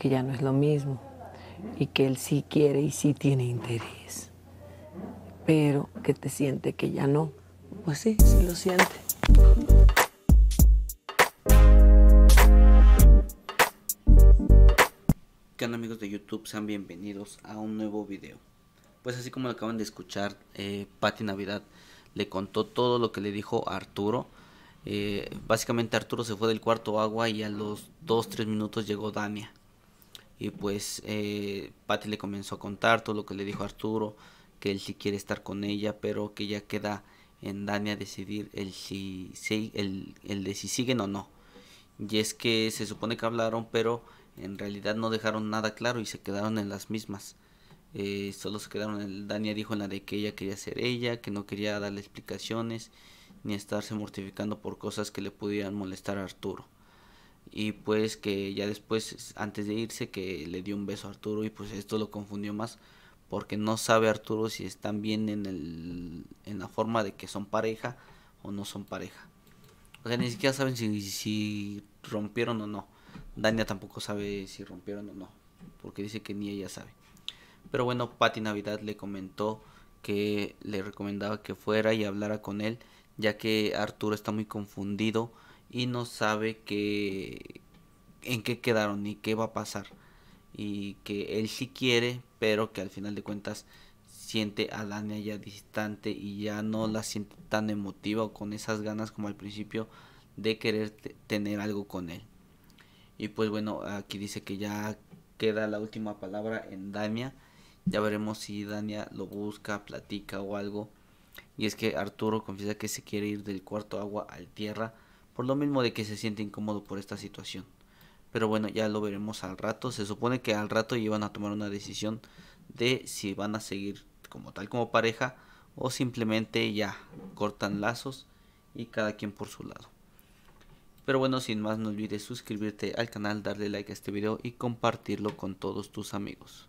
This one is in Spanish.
que ya no es lo mismo y que él sí quiere y sí tiene interés, pero que te siente que ya no. Pues sí, sí lo siente. ¿Qué onda amigos de YouTube? Sean bienvenidos a un nuevo video. Pues así como lo acaban de escuchar, eh, Patti Navidad le contó todo lo que le dijo Arturo. Eh, básicamente Arturo se fue del cuarto agua y a los 2-3 minutos llegó Dania. Y pues eh, Patty le comenzó a contar todo lo que le dijo Arturo, que él sí quiere estar con ella, pero que ya queda en Dania a decidir el si, si el, de si siguen o no. Y es que se supone que hablaron, pero en realidad no dejaron nada claro y se quedaron en las mismas. Eh, solo se quedaron, el, Dania dijo en la de que ella quería ser ella, que no quería darle explicaciones, ni estarse mortificando por cosas que le pudieran molestar a Arturo y pues que ya después, antes de irse, que le dio un beso a Arturo y pues esto lo confundió más porque no sabe Arturo si están bien en, el, en la forma de que son pareja o no son pareja. O sea, ni siquiera saben si, rompieron o no. Dania tampoco sabe si rompieron o no, porque dice que ni ella sabe. Pero bueno, Patty Navidad le comentó que le recomendaba que fuera y hablara con él, ya que Arturo está muy confundido y no sabe qué en qué quedaron y qué va a pasar. Y que él sí quiere, pero que al final de cuentas siente a Dania ya distante y ya no la siente tan emotiva o con esas ganas como al principio de querer tener algo con él. Y pues bueno, aquí dice que ya queda la última palabra en Dania. Ya veremos si Dania lo busca, platica o algo. Y es que Arturo confiesa que se quiere ir del cuarto agua al tierra por lo mismo de que se siente incómodo por esta situación. Pero bueno, ya lo veremos al rato. Se supone que al rato iban a tomar una decisión de si van a seguir como tal como pareja o simplemente ya cortan lazos y cada quien por su lado. Pero bueno, sin más no olvides suscribirte al canal, darle like a este video y compartirlo con todos tus amigos.